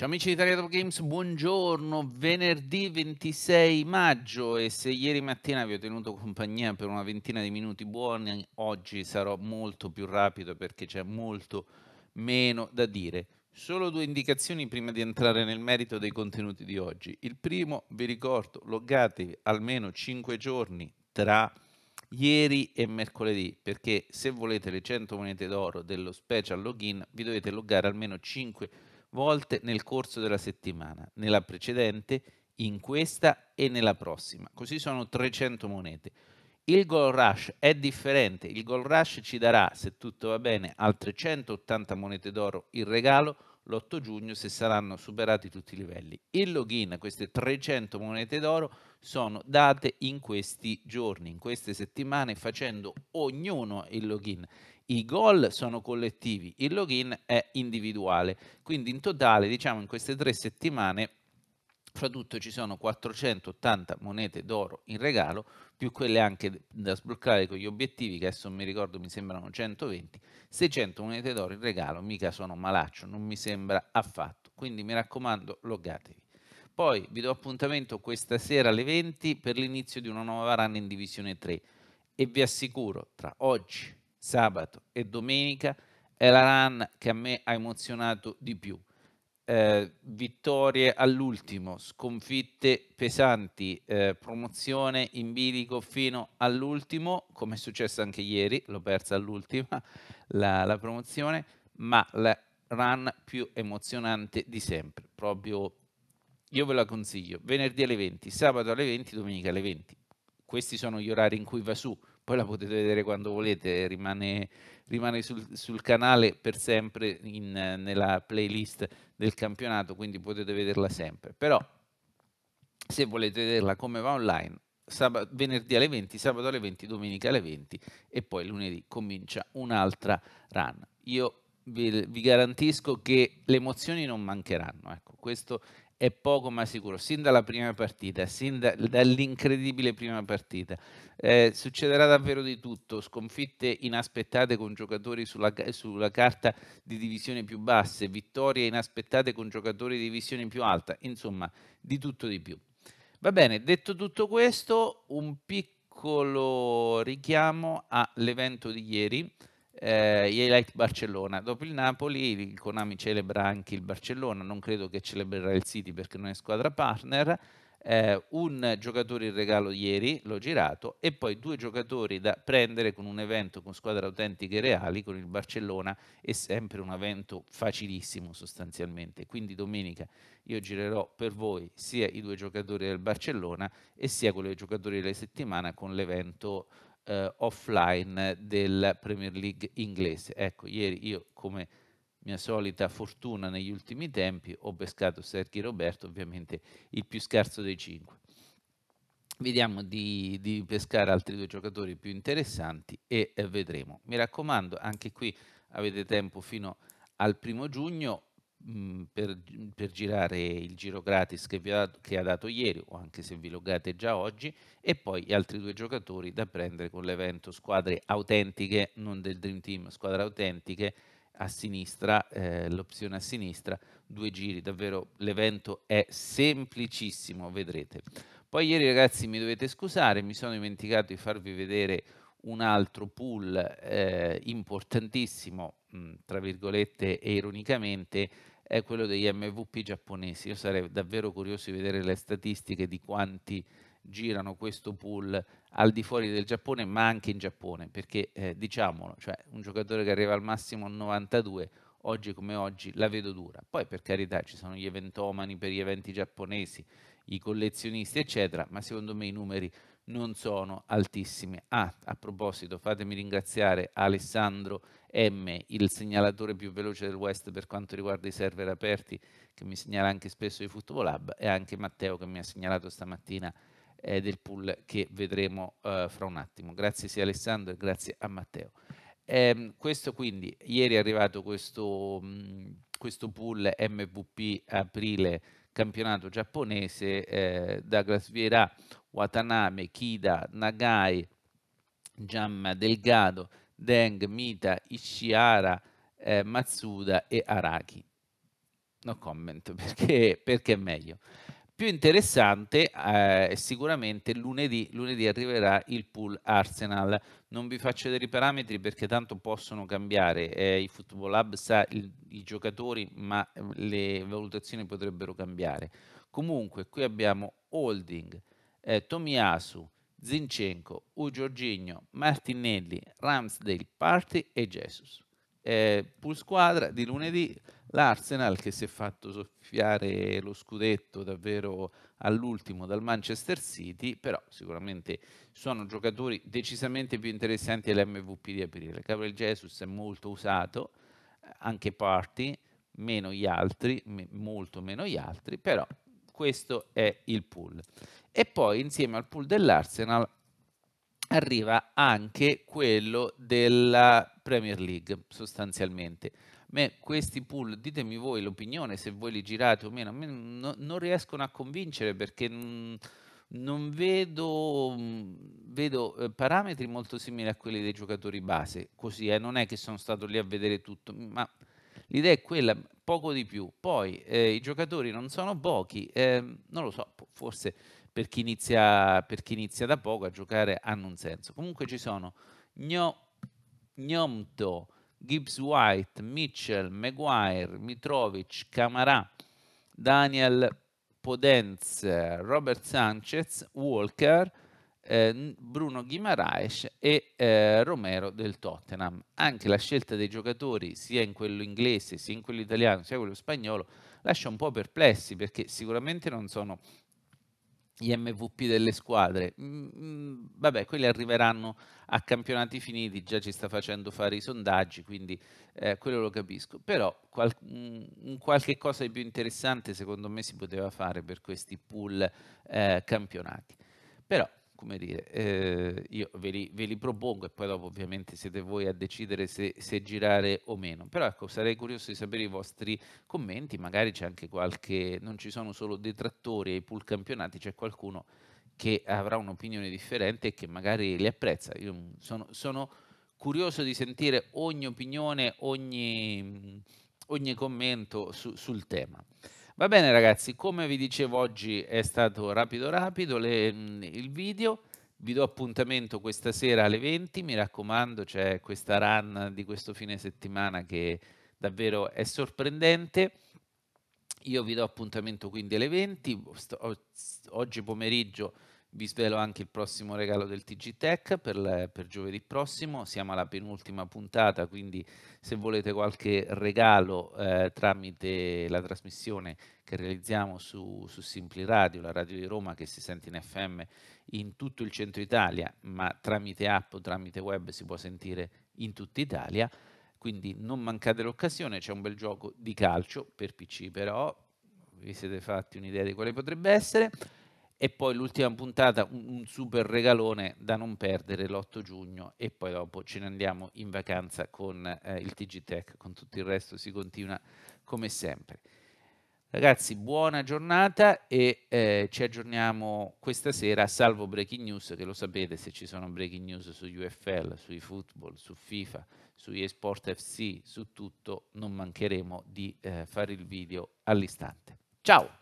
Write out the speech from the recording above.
Ciao amici di Italia Top Games, buongiorno, venerdì 26 maggio e se ieri mattina vi ho tenuto compagnia per una ventina di minuti buoni, oggi sarò molto più rapido perché c'è molto meno da dire. Solo due indicazioni prima di entrare nel merito dei contenuti di oggi. Il primo, vi ricordo, loggatevi almeno 5 giorni tra ieri e mercoledì, perché se volete le 100 monete d'oro dello special login vi dovete loggare almeno 5 giorni volte nel corso della settimana, nella precedente, in questa e nella prossima. Così sono 300 monete. Il goal rush è differente, il goal rush ci darà, se tutto va bene, altre 180 monete d'oro in regalo l'8 giugno se saranno superati tutti i livelli. Il login, queste 300 monete d'oro, sono date in questi giorni, in queste settimane, facendo ognuno il login i gol sono collettivi, il login è individuale. Quindi in totale, diciamo, in queste tre settimane, fra tutto ci sono 480 monete d'oro in regalo, più quelle anche da sbloccare con gli obiettivi, che adesso mi ricordo mi sembrano 120, 600 monete d'oro in regalo, mica sono malaccio, non mi sembra affatto. Quindi mi raccomando, loggatevi. Poi vi do appuntamento questa sera alle 20 per l'inizio di una nuova run in Divisione 3 e vi assicuro, tra oggi sabato e domenica è la run che a me ha emozionato di più. Eh, vittorie all'ultimo, sconfitte pesanti, eh, promozione in bilico fino all'ultimo, come è successo anche ieri, l'ho persa all'ultima la, la promozione, ma la run più emozionante di sempre, proprio io ve la consiglio, venerdì alle 20, sabato alle 20, domenica alle 20. Questi sono gli orari in cui va su poi la potete vedere quando volete, rimane, rimane sul, sul, canale per sempre in, nella playlist del campionato, quindi potete vederla sempre. Però se volete vederla come va online, sabato, venerdì alle 20, sabato alle 20, domenica alle 20 e poi lunedì comincia un'altra run. Io vi, vi garantisco che le emozioni non mancheranno, ecco, questo è poco ma sicuro, sin dalla prima partita, sin da, dall'incredibile prima partita. Eh, succederà davvero di tutto, sconfitte inaspettate con giocatori sulla, sulla, carta di divisione più basse, vittorie inaspettate con giocatori di divisione più alta, insomma di tutto di più. Va bene, detto tutto questo, un piccolo richiamo all'evento di ieri eh, gli Elite Barcellona. Dopo il Napoli, il Konami celebra anche il Barcellona, non credo che celebrerà il City perché non è squadra partner. Eh, un giocatore in regalo ieri, l'ho girato, e poi due giocatori da prendere con un evento con squadre autentiche reali, con il Barcellona, è sempre un evento facilissimo sostanzialmente. Quindi domenica io girerò per voi sia i due giocatori del Barcellona e sia quelli dei giocatori della settimana con l'evento eh, offline del Premier League inglese. Ecco, ieri io come mia solita fortuna negli ultimi tempi ho pescato Sergi Roberto, ovviamente il più scarso dei cinque. Vediamo di, di pescare altri due giocatori più interessanti e eh, vedremo. Mi raccomando, anche qui avete tempo fino al primo giugno, Mm, per, per, girare il giro gratis che, vi ha, che ha dato ieri o anche se vi loggate già oggi e poi gli altri due giocatori da prendere con l'evento squadre autentiche, non del Dream Team, squadre autentiche a sinistra, eh, l'opzione a sinistra, due giri, davvero l'evento è semplicissimo, vedrete. Poi ieri ragazzi mi dovete scusare, mi sono dimenticato di farvi vedere un altro pool eh, importantissimo, mm, tra virgolette e ironicamente, è quello degli MVP giapponesi. Io sarei davvero curioso di vedere le statistiche di quanti girano questo pool al di fuori del Giappone, ma anche in Giappone, perché eh, diciamolo, cioè un giocatore che arriva al massimo a 92, oggi come oggi la vedo dura. Poi per carità ci sono gli eventomani per gli eventi giapponesi, i collezionisti, eccetera, ma secondo me i numeri non sono altissime. Ah, a proposito, fatemi ringraziare Alessandro M, il segnalatore più veloce del West per quanto riguarda i server aperti, che mi segnala anche spesso di Football Lab, e anche Matteo che mi ha segnalato stamattina eh, del pool che vedremo eh, fra un attimo. Grazie sia Alessandro e grazie a Matteo. Eh, questo quindi, ieri è arrivato questo, mh, questo pool MVP aprile campionato giapponese, eh, Douglas Vieira Watanabe, Kida, Nagai, Giamma Delgado, Deng, Mita, Ishiara, eh, Matsuda e Araki. No comment, perché, perché è meglio. Più interessante eh, sicuramente lunedì, lunedì arriverà il pool Arsenal. Non vi faccio vedere i parametri perché tanto possono cambiare. Eh, il Football Lab sa il, i giocatori, ma le valutazioni potrebbero cambiare. Comunque, qui abbiamo holding, eh, Tomiasu, Zinchenko, Ugiorginio, Martinelli, Ramsdale, Party e Jesus. Eh, pool squadra di lunedì l'Arsenal che si è fatto soffiare lo scudetto davvero all'ultimo dal Manchester City, però sicuramente sono giocatori decisamente più interessanti all'MVP di aprile. Gabriel Jesus è molto usato, anche Party, meno gli altri, me molto meno gli altri, però questo è il pool. E poi insieme al pool dell'Arsenal arriva anche quello della Premier League sostanzialmente. Me, questi pool, ditemi voi l'opinione, se voi li girate o meno, me no, non riescono a convincere perché non vedo, mm, vedo, eh, parametri molto simili a quelli dei giocatori base, così eh, non è che sono stato lì a vedere tutto, ma l'idea è quella, poco di più. Poi eh, i giocatori non sono pochi, eh, non lo so, forse per chi, inizia, per chi inizia da poco a giocare hanno un senso. Comunque ci sono Gno, Gnomto, Gibbs White, Mitchell, Maguire, Mitrovic, Camarà, Daniel Podenz, Robert Sanchez, Walker, eh, Bruno Guimaraes e eh, Romero del Tottenham. Anche la scelta dei giocatori, sia in quello inglese, sia in quello italiano, sia in quello spagnolo, lascia un po' perplessi perché sicuramente non sono gli MVP delle squadre. Mm, vabbè, quelli arriveranno a campionati finiti, già ci sta facendo fare i sondaggi, quindi eh, quello lo capisco. Però qual- mh, mm, qualche cosa di più interessante secondo me si poteva fare per questi pool eh, campionati. Però come dire, eh, io ve li, ve li, propongo e poi dopo ovviamente siete voi a decidere se, se, girare o meno. Però ecco, sarei curioso di sapere i vostri commenti, magari c'è anche qualche, non ci sono solo detrattori ai pool campionati, c'è qualcuno che avrà un'opinione differente e che magari li apprezza. Io sono, sono curioso di sentire ogni opinione, ogni, ogni commento su, sul tema. Va bene ragazzi, come vi dicevo oggi è stato rapido rapido le, mm, il video, vi do appuntamento questa sera alle 20, mi raccomando c'è questa run di questo fine settimana che davvero è sorprendente, io vi do appuntamento quindi alle 20, oggi pomeriggio vi svelo anche il prossimo regalo del TG Tech per, le, per, giovedì prossimo, siamo alla penultima puntata, quindi se volete qualche regalo eh, tramite la trasmissione che realizziamo su, su Simpli Radio, la radio di Roma che si sente in FM in tutto il centro Italia, ma tramite app o tramite web si può sentire in tutta Italia, quindi non mancate l'occasione, c'è un bel gioco di calcio per PC però, vi siete fatti un'idea di quale potrebbe essere e poi l'ultima puntata, un, super regalone da non perdere l'8 giugno e poi dopo ce ne andiamo in vacanza con eh, il TG Tech, con tutto il resto si continua come sempre. Ragazzi, buona giornata e eh, ci aggiorniamo questa sera, salvo breaking news, che lo sapete se ci sono breaking news su UFL, sui football, su FIFA, su eSport FC, su tutto, non mancheremo di eh, fare il video all'istante. Ciao!